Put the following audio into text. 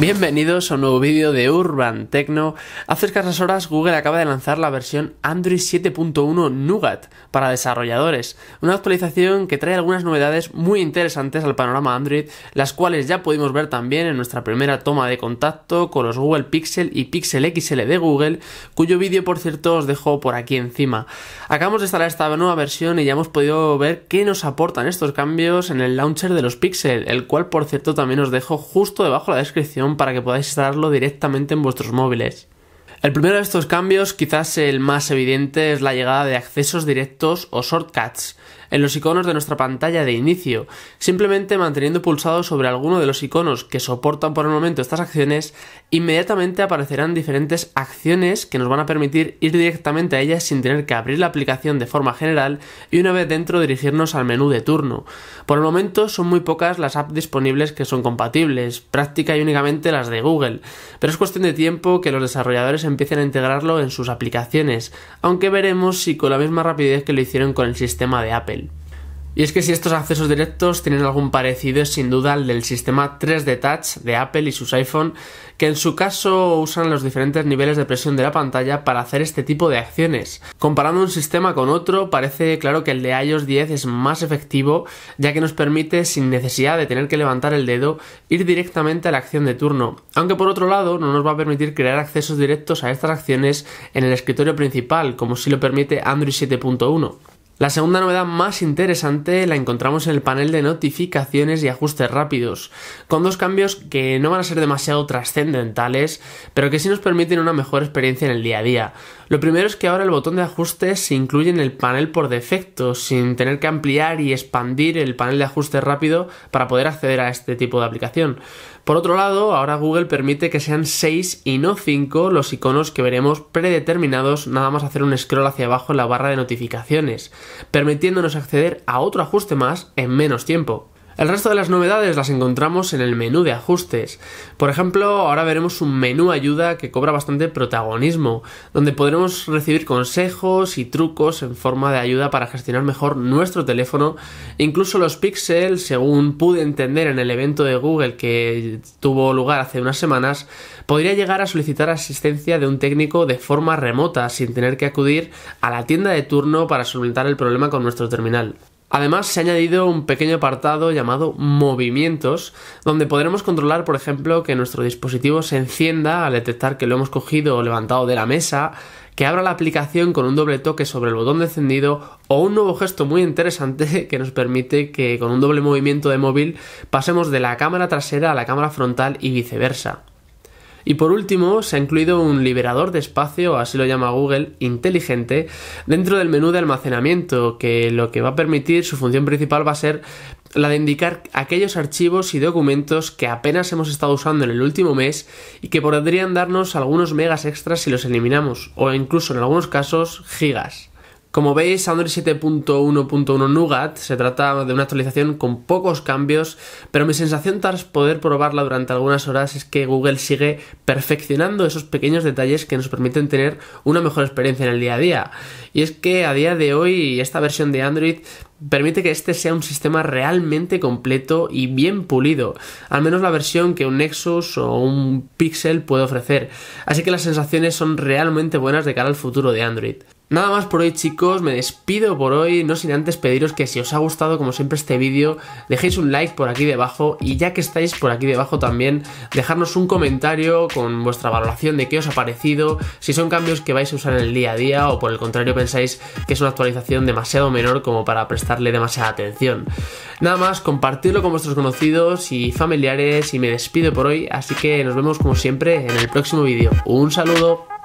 Bienvenidos a un nuevo vídeo de Urban Tecno Hace escasas horas Google acaba de lanzar la versión Android 7.1 Nougat para desarrolladores, una actualización que trae algunas novedades muy interesantes al panorama Android, las cuales ya pudimos ver también en nuestra primera toma de contacto con los Google Pixel y Pixel XL de Google, cuyo vídeo por cierto os dejo por aquí encima. Acabamos de instalar esta nueva versión y ya hemos podido ver qué nos aportan estos cambios en el launcher de los Pixel, el cual por cierto también os dejo justo debajo de la descripción para que podáis instalarlo directamente en vuestros móviles. El primero de estos cambios, quizás el más evidente, es la llegada de accesos directos o shortcuts en los iconos de nuestra pantalla de inicio. Simplemente manteniendo pulsado sobre alguno de los iconos que soportan por el momento estas acciones, inmediatamente aparecerán diferentes acciones que nos van a permitir ir directamente a ellas sin tener que abrir la aplicación de forma general y una vez dentro dirigirnos al menú de turno. Por el momento son muy pocas las apps disponibles que son compatibles, práctica y únicamente las de Google, pero es cuestión de tiempo que los desarrolladores empiecen a integrarlo en sus aplicaciones, aunque veremos si con la misma rapidez que lo hicieron con el sistema de Apple. Y es que si estos accesos directos tienen algún parecido es sin duda al del sistema 3D Touch de Apple y sus iPhone, que en su caso usan los diferentes niveles de presión de la pantalla para hacer este tipo de acciones. Comparando un sistema con otro, parece claro que el de iOS 10 es más efectivo, ya que nos permite, sin necesidad de tener que levantar el dedo, ir directamente a la acción de turno, aunque por otro lado no nos va a permitir crear accesos directos a estas acciones en el escritorio principal, como si lo permite Android 7.1. La segunda novedad más interesante la encontramos en el panel de notificaciones y ajustes rápidos, con dos cambios que no van a ser demasiado trascendentales, pero que sí nos permiten una mejor experiencia en el día a día. Lo primero es que ahora el botón de ajustes se incluye en el panel por defecto, sin tener que ampliar y expandir el panel de ajustes rápido para poder acceder a este tipo de aplicación. Por otro lado, ahora Google permite que sean 6 y no 5 los iconos que veremos predeterminados nada más hacer un scroll hacia abajo en la barra de notificaciones permitiéndonos acceder a otro ajuste más en menos tiempo. El resto de las novedades las encontramos en el menú de ajustes. Por ejemplo, ahora veremos un menú ayuda que cobra bastante protagonismo, donde podremos recibir consejos y trucos en forma de ayuda para gestionar mejor nuestro teléfono incluso los Pixel, según pude entender en el evento de Google que tuvo lugar hace unas semanas, podría llegar a solicitar asistencia de un técnico de forma remota sin tener que acudir a la tienda de turno para solventar el problema con nuestro terminal. Además, se ha añadido un pequeño apartado llamado movimientos, donde podremos controlar, por ejemplo, que nuestro dispositivo se encienda al detectar que lo hemos cogido o levantado de la mesa, que abra la aplicación con un doble toque sobre el botón de encendido o un nuevo gesto muy interesante que nos permite que con un doble movimiento de móvil pasemos de la cámara trasera a la cámara frontal y viceversa. Y por último, se ha incluido un liberador de espacio, así lo llama Google, inteligente, dentro del menú de almacenamiento, que lo que va a permitir, su función principal va a ser la de indicar aquellos archivos y documentos que apenas hemos estado usando en el último mes y que podrían darnos algunos megas extras si los eliminamos, o incluso en algunos casos gigas. Como veis, Android 7.1.1 Nougat se trata de una actualización con pocos cambios, pero mi sensación tras poder probarla durante algunas horas es que Google sigue perfeccionando esos pequeños detalles que nos permiten tener una mejor experiencia en el día a día. Y es que a día de hoy esta versión de Android permite que este sea un sistema realmente completo y bien pulido, al menos la versión que un Nexus o un Pixel puede ofrecer, así que las sensaciones son realmente buenas de cara al futuro de Android. Nada más por hoy chicos, me despido por hoy, no sin antes pediros que si os ha gustado como siempre este vídeo, dejéis un like por aquí debajo y ya que estáis por aquí debajo también, dejarnos un comentario con vuestra valoración de qué os ha parecido, si son cambios que vais a usar en el día a día o por el contrario pensáis que es una actualización demasiado menor como para prestarle demasiada atención. Nada más, compartirlo con vuestros conocidos y familiares y me despido por hoy, así que nos vemos como siempre en el próximo vídeo. Un saludo.